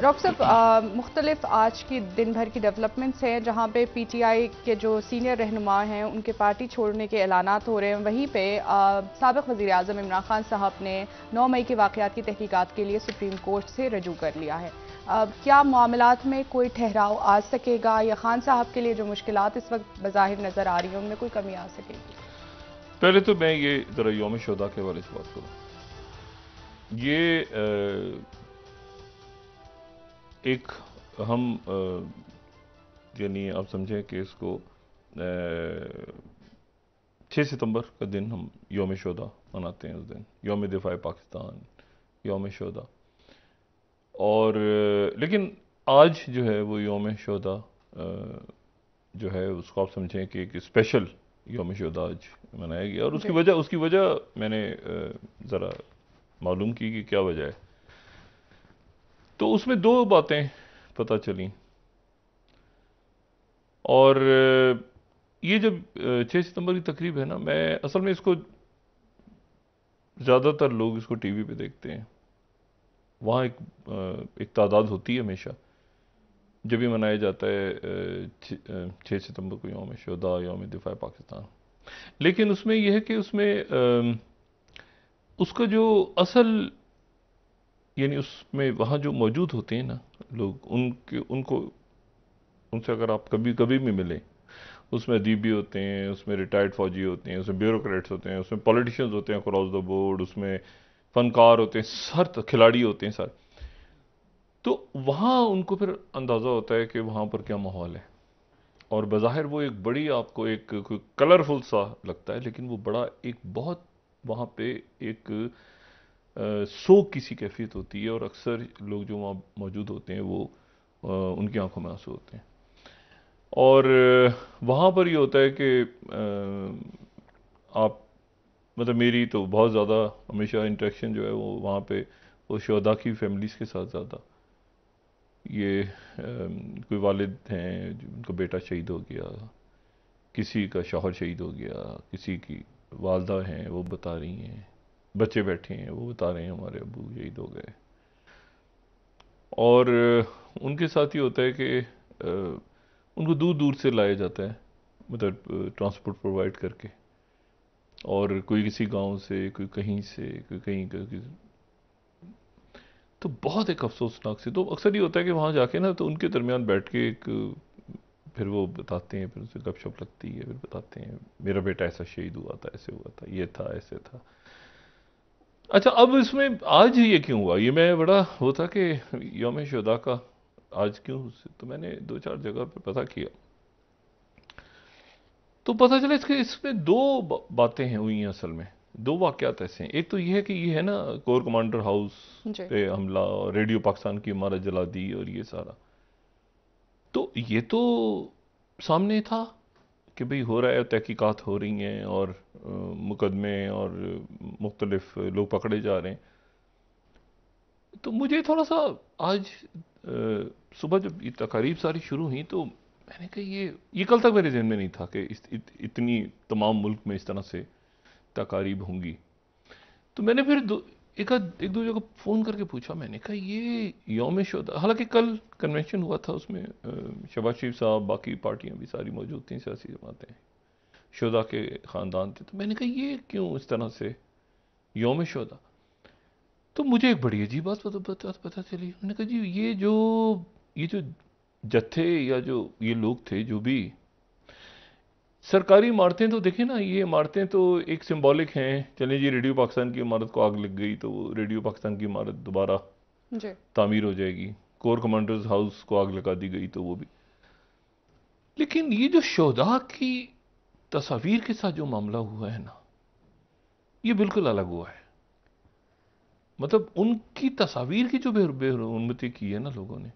Doctor साहब मुख्तलिफ आज की दिन भर की डेवलपमेंट्स हैं जहाँ पे पी टी आई के जो सीनियर रहनुमा हैं उनके पार्टी छोड़ने के ऐलान हो रहे हैं वहीं पे सबक वजीर अजम इमरान खान साहब ने नौ मई के वाकत की तहकीकत के लिए सुप्रीम कोर्ट से रजू कर लिया है आ, क्या मामला में कोई ठहराव आ सकेगा या खान साहब के लिए जो मुश्किल इस वक्त बाहिर नज़र आ रही हैं उनमें कोई कमी आ सकेगी पहले तो मैं ये ज़रा योम शोदा के हवाले से बात करूँ ये एक हम यानी आप समझें कि इसको छः सितंबर का दिन हम योम शोदा मनाते हैं उस दिन योम दिफा पाकिस्तान योम शोदा और लेकिन आज जो है वो योम शोदा जो है उसको आप समझें कि एक स्पेशल योम शोदा आज मनाया गया और उसकी वजह उसकी वजह मैंने ज़रा मालूम की कि क्या वजह है तो उसमें दो बातें पता चली और ये जब छः सितंबर की तकरीब है ना मैं असल में इसको ज़्यादातर लोग इसको टीवी पे देखते हैं वहाँ एक एक तादाद होती है हमेशा जब भी मनाया जाता है छः सितंबर को योम शहदा योम दिफा पाकिस्तान लेकिन उसमें यह है कि उसमें उसका जो असल यानी उसमें वहाँ जो मौजूद होते हैं ना लोग उनके उनको उनसे अगर आप कभी कभी भी मिलें उसमें अदीबी होते हैं उसमें रिटायर्ड फ़ौजी होते हैं उसमें ब्यूरोक्रेट्स होते हैं उसमें पॉलिटिशियंस होते हैं अक्रॉस द बोर्ड उसमें फनकार होते हैं सर तो खिलाड़ी होते हैं सर तो वहाँ उनको फिर अंदाज़ा होता है कि वहाँ पर क्या माहौल है और बाहिर वो एक बड़ी आपको एक कलरफुल सा लगता है लेकिन वो बड़ा एक बहुत वहाँ पे एक सोख किसी कैफियत होती है और अक्सर लोग जो वहाँ मौजूद होते हैं वो आ, उनकी आंखों में आंसू होते हैं और वहाँ पर ये होता है कि आप मतलब मेरी तो बहुत ज़्यादा हमेशा इंट्रैक्शन जो है वो वहाँ पे वो शहदा की फैमिलीज़ के साथ ज़्यादा ये आ, कोई वालिद हैं उनका बेटा शहीद हो गया किसी का शौहर शहीद हो गया किसी की वालदा हैं वो बता रही हैं बच्चे बैठे हैं वो बता रहे हैं हमारे अबू शहीद हो गए और उनके साथ ही होता है कि उनको दूर दूर से लाया जाता है मतलब ट्रांसपोर्ट प्रोवाइड करके और कोई किसी गांव से कोई कहीं से कोई कहीं का तो बहुत एक अफसोसनाक से तो अक्सर ये होता है कि वहाँ जाके ना तो उनके दरमियान बैठ के एक फिर वो बताते हैं फिर उनसे गपशप लगती है फिर बताते हैं मेरा बेटा ऐसा शहीद हुआ था ऐसे हुआ था ये था ऐसे था अच्छा अब इसमें आज ये क्यों हुआ ये मैं बड़ा वो था कि योम शुदा का आज क्यों तो मैंने दो चार जगह पर पता किया तो पता चला इसके इसमें दो बातें हैं हुई हैं असल में दो वाक्यात ऐसे हैं एक तो ये है कि ये है ना कोर कमांडर हाउस पे हमला और रेडियो पाकिस्तान की इमारत जला दी और ये सारा तो ये तो सामने था कि भाई हो रहा है तहकीकत हो रही हैं और मुकदमे और मुख्तलफ़ लोग पकड़े जा रहे हैं तो मुझे थोड़ा सा आज सुबह जब ये तकारीब सारी शुरू हुई तो मैंने कहा ये ये कल तक मेरे जहन में नहीं था कि इत, इतनी तमाम मुल्क में इस तरह से तकारीब होंगी तो मैंने फिर एक एक दूसरे को फ़ोन करके पूछा मैंने कहा ये योम शोदा हालांकि कल कन्वेंशन हुआ था उसमें शबाज शरीफ साहब बाकी पार्टियाँ भी सारी मौजूद थी सियासी जमातें शोदा के ख़ानदान थे तो मैंने कहा ये क्यों इस तरह से योम शोदा तो मुझे एक बड़ी अजीब बात पता पता, पता चली मैंने कहा जी ये जो ये जो जत्थे या जो ये लोग थे जो भी सरकारी इमारतें तो देखें ना ये इमारतें तो एक सिंबॉलिक हैं चलें जी रेडियो पाकिस्तान की इमारत को आग लग गई तो रेडियो पाकिस्तान की इमारत दोबारा तामीर हो जाएगी कोर कमांडर्स हाउस को आग लगा दी गई तो वो भी लेकिन ये जो शोधा की तस्वीर के साथ जो मामला हुआ है ना ये बिल्कुल अलग हुआ है मतलब उनकी तस्वीर की जो बेहरमती की है ना लोगों ने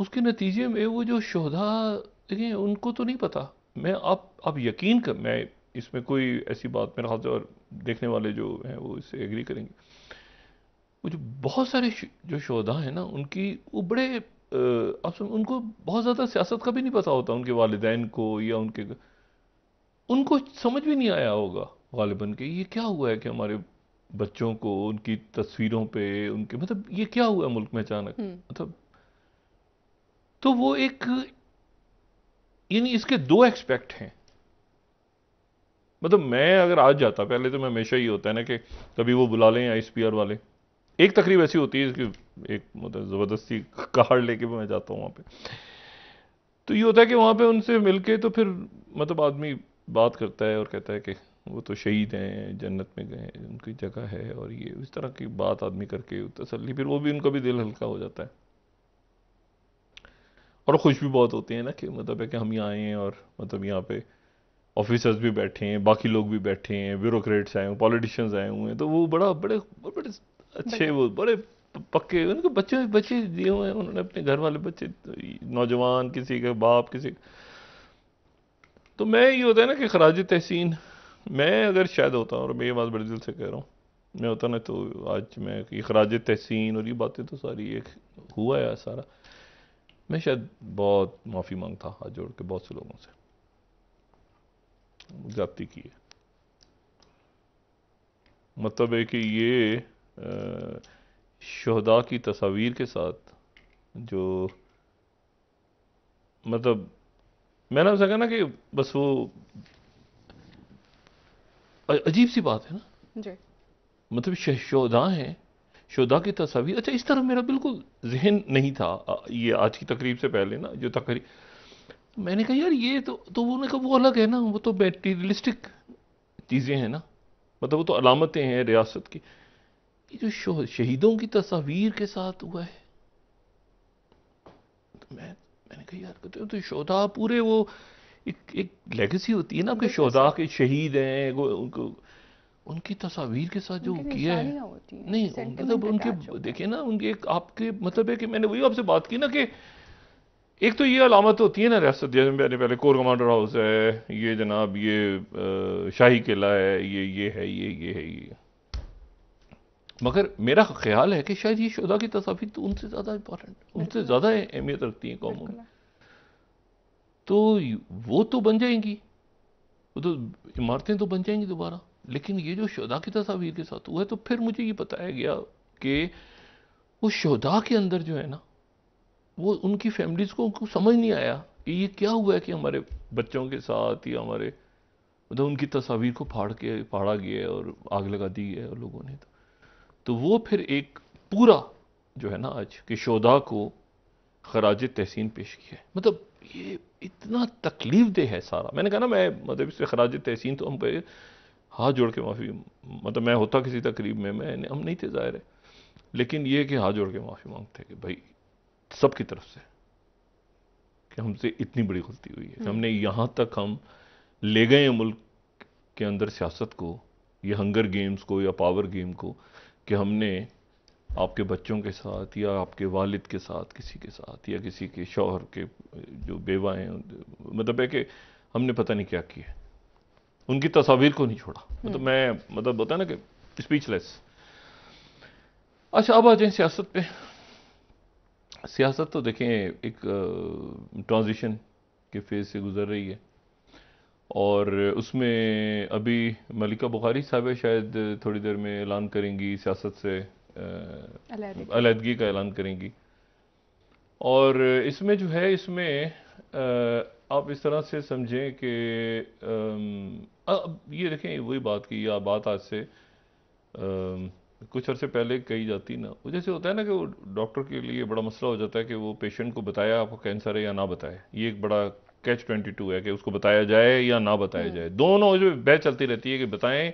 उसके नतीजे में वो जो शोधा देखें उनको तो नहीं पता मैं आप आप यकीन कर मैं इसमें कोई ऐसी बात मेरा ख्याल और देखने वाले जो हैं वो इससे एग्री करेंगे वो जो बहुत सारे श, जो शोधा हैं ना उनकी वो बड़े आप सुन उनको बहुत ज़्यादा सियासत का भी नहीं पता होता उनके वालदेन को या उनके उनको समझ भी नहीं आया होगा गालिबन के ये क्या हुआ है कि हमारे बच्चों को उनकी तस्वीरों पे उनके मतलब ये क्या हुआ है मुल्क में अचानक हम्म। मतलब तो वो एक यानी इसके दो एक्सपेक्ट हैं मतलब मैं अगर आज जाता पहले तो मैं हमेशा ही होता है ना कि कभी वो बुला लें आई वाले एक तकरीब ऐसी होती है कि एक मतलब ज़बरदस्ती कार्ड लेके मैं जाता हूँ वहाँ पे तो ये होता है कि वहां पे उनसे मिल के तो फिर मतलब आदमी बात करता है और कहता है कि वो तो शहीद हैं जन्नत में गए उनकी जगह है और ये इस तरह की बात आदमी करके तसली फिर वो भी उनका भी दिल हल्का हो जाता है और खुश भी बहुत होते हैं ना कि मतलब है कि हम यहाँ आए हैं और मतलब यहाँ पे ऑफिसर्स भी बैठे हैं बाकी लोग भी बैठे हैं ब्यूरोक्रेट्स आए हुए पॉलिटिशियंस आए हुए हैं तो वो बड़ा बड़े बड़े अच्छे वो बड़े पक्के उनके बच्चे बच्चे दिए हुए हैं उन्होंने अपने घर वाले बच्चे नौजवान किसी के बाप किसी तो मैं ये होता है ना कि खराज तहसीन मैं अगर शायद होता हूँ और मैं ये बात बड़े दिल से कह रहा हूँ मैं होता ना तो आज मैं ये खराज तहसीन और ये बातें तो सारी एक हुआ है सारा मैं शायद बहुत माफ़ी मांगता हाथ जोड़ के बहुत से लोगों से जाती की है मतलब है कि ये शहदा की तस्वीर के साथ जो मतलब मैंने उसे कहा ना कि बस वो अजीब सी बात है ना जी मतलब शहदा हैं शुदा की तस्वीर अच्छा इस तरह मेरा बिल्कुल जहन नहीं था ये आज की तकरीब से पहले ना जो तकरीब मैंने कहा यार ये तो तो उन्होंने कहा वो अलग है ना वो तो मेटीरियलिस्टिक चीज़ें हैं ना मतलब वो तो अलामतें हैं रियासत की ये जो शहीदों की तस्वीर के साथ हुआ है तो मैं मैंने कहा यार कहते तो शोधा पूरे वो एक एक लेगेसी होती है ना आपके शोधा के शहीद हैं उनको उनकी तस्वीर के साथ जो किया है नहीं मतलब उनके देखिए ना उनके एक आपके मतलब है कि मैंने वही आपसे बात की ना कि एक तो ये अलामत होती है ना रियासत जैसे मैंने पहले कोर कमांडर हाउस है ये जनाब ये शाही किला है ये ये है ये ये है ये मगर मेरा ख्याल है कि शायद ये शुदा की तस्वीर तो उनसे ज़्यादा इंपॉर्टेंट उनसे ज़्यादा अहमियत रखती है कौम तो वो तो बन जाएंगी वो तो इमारतें तो बन जाएंगी दोबारा लेकिन ये जो शोधा की तस्वीर के साथ हुआ है तो फिर मुझे ये बताया गया कि वो शोधा के अंदर जो है ना वो उनकी फैमिलीज़ को उनको समझ नहीं आया कि ये क्या हुआ है कि हमारे बच्चों के साथ या हमारे मतलब उनकी तस्वीर को फाड़ के फाड़ा गया है और आग लगा दी है और लोगों ने तो, तो वो फिर एक पूरा जो है ना आज कि शोधा को खराज तहसीन पेश किया है मतलब ये इतना तकलीफ दे है सारा मैंने कहा ना मैं मतलब इससे खराज तहसीन तो हम पे हाथ जोड़ के माफ़ी मतलब मैं होता किसी तकरीब में मैं हम नहीं थे ज़ाहिर है लेकिन ये कि हाथ जोड़ के माफ़ी मांगते कि भाई सब की तरफ से कि हमसे इतनी बड़ी गलती हुई है कि हमने हम्म। यहाँ तक हम ले गए हैं मुल्क के अंदर सियासत को या हंगर गेम्स को या पावर गेम को कि हमने आपके बच्चों के साथ या आपके वालिद के साथ किसी के साथ या किसी के शौहर के जो बेवा हैं मतलब है कि हमने पता नहीं क्या किया उनकी तस्वीर को नहीं छोड़ा हम्म। मतलब मैं मतलब बताया ना कि स्पीचलेस अच्छा अब आ जाए सियासत पे सियासत तो देखें एक ट्रांजिशन के फेज से गुजर रही है और उसमें अभी मलिका बुखारी साहब शायद थोड़ी देर में ऐलान करेंगी सियासत से अलहदगी का ऐलान करेंगी और इसमें जो है इसमें आप इस तरह से समझें कि अब ये देखें वही बात की या बात आज से आ, कुछ अरसे पहले कही जाती ना वो जैसे होता है ना कि वो डॉक्टर के लिए बड़ा मसला हो जाता है कि वो पेशेंट को बताया आपको कैंसर है या ना बताए ये एक बड़ा कैच ट्वेंटी टू है कि उसको बताया जाए या ना बताया हम्म। जाए दोनों जो बह चलती रहती है कि बताएं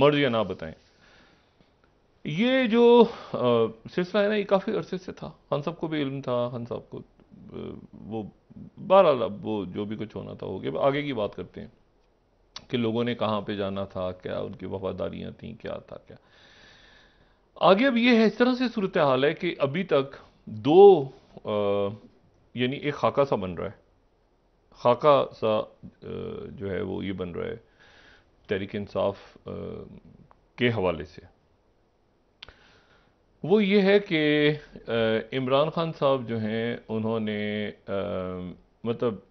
मर्ज या ना बताएं ये जो सिलसिला है ना ये काफ़ी अरसे से था हम सबको भी इल्म था हम को वो बहरहाल वो जो भी कुछ होना था हो गया आगे की बात करते हैं कि लोगों ने कहाँ पे जाना था क्या उनकी वफादारियाँ थी क्या था क्या आगे अब यह है इस तरह से सूरत हाल है कि अभी तक दो यानी एक खाका सा बन रहा है खाका सा जो है वो ये बन रहा है तहरीक इंसाफ के हवाले से वो ये है कि इमरान खान साहब जो हैं उन्होंने मतलब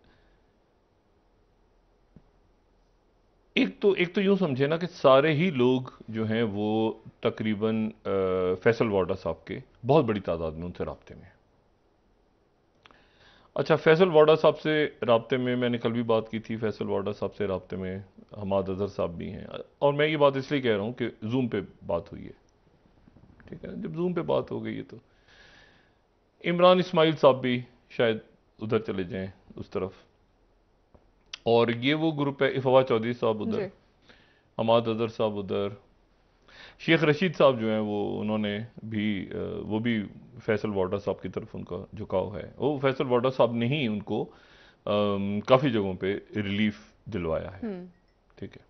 एक तो एक तो यूँ समझे ना कि सारे ही लोग जो हैं वो तकरीबन फैसल वाडा साहब के बहुत बड़ी तादाद में उनसे रबते में अच्छा फैसल वाडा साहब से रबते में मैंने कल भी बात की थी फैसल वाडा साहब से रबते में हमाद अजहर साहब भी हैं और मैं ये बात इसलिए कह रहा हूँ कि जूम पे बात हुई है ठीक है जब जूम पे बात हो गई है तो इमरान इस्माइल साहब भी शायद उधर चले जाएँ उस तरफ और ये वो ग्रुप है इफवा चौधरी साहब उधर अमाद अजहर साहब उधर शेख रशीद साहब जो हैं वो उन्होंने भी वो भी फैसल वाडा साहब की तरफ उनका झुकाव है वो फैसल वाडा साहब ने ही उनको काफ़ी जगहों पे रिलीफ दिलवाया है हम्म। ठीक है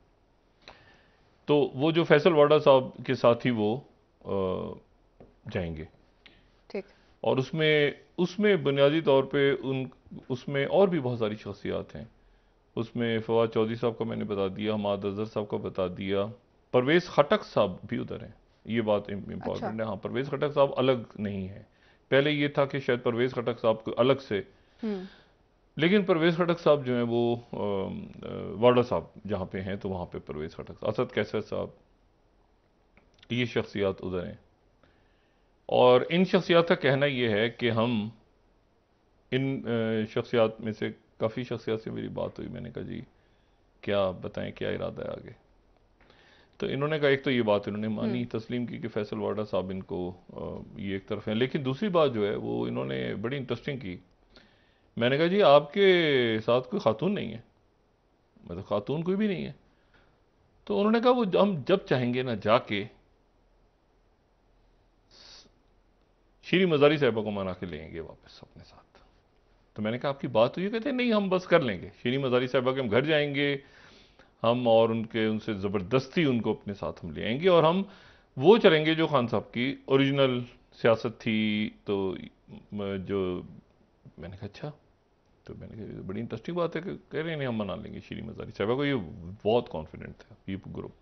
तो वो जो फैसल वाडा साहब के साथ ही वो जाएंगे ठीक और उसमें उसमें बुनियादी तौर पे उन उसमें और भी बहुत सारी शख्सियात हैं उसमें फवाद चौधरी साहब का मैंने बता दिया हमाद अजहर साहब का बता दिया परवेज़ खटक साहब भी उधर हैं ये बात इम्पॉर्टेंट अच्छा। है हाँ परवेज़ खटक साहब अलग नहीं है पहले ये था कि शायद परवेज़ खटक साहब को अलग से हम्म। लेकिन परवेज़ खटक साहब जो हैं वो वाडा साहब जहाँ पे हैं तो वहाँ पे परवेज़ खटक असद कैसर साहब ये शख्सियात उधर हैं और इन शख्सियात का कहना ये है कि हम इन शख्सियात में से काफ़ी शख्सियात से मेरी बात हुई मैंने कहा जी क्या बताएं क्या इरादा है आगे तो इन्होंने कहा एक तो ये बात इन्होंने मानी हम्म। तस्लीम की कि फैसल वाडा साहब इनको ये एक तरफ है लेकिन दूसरी बात जो है वो इन्होंने बड़ी इंटरेस्टिंग की मैंने कहा जी आपके साथ कोई खातून नहीं है मतलब खातून कोई भी नहीं है तो उन्होंने कहा वो हम जब चाहेंगे ना जाके श्री मजारी साहबा को मना के लेंगे वापस अपने साथ तो मैंने कहा आपकी बात हुई तो कहते नहीं हम बस कर लेंगे श्री मजारी साहबा के हम घर जाएंगे हम और उनके उनसे ज़बरदस्ती उनको अपने साथ हम ले आएंगे और हम वो चलेंगे जो खान साहब की ओरिजिनल सियासत थी तो जो मैंने कहा अच्छा तो मैंने कहा तो बड़ी इंटरेस्टिंग बात है कि कह रहे हैं हम मना लेंगे श्री मजारी साहबा को ये बहुत कॉन्फिडेंट था ये ग्रुप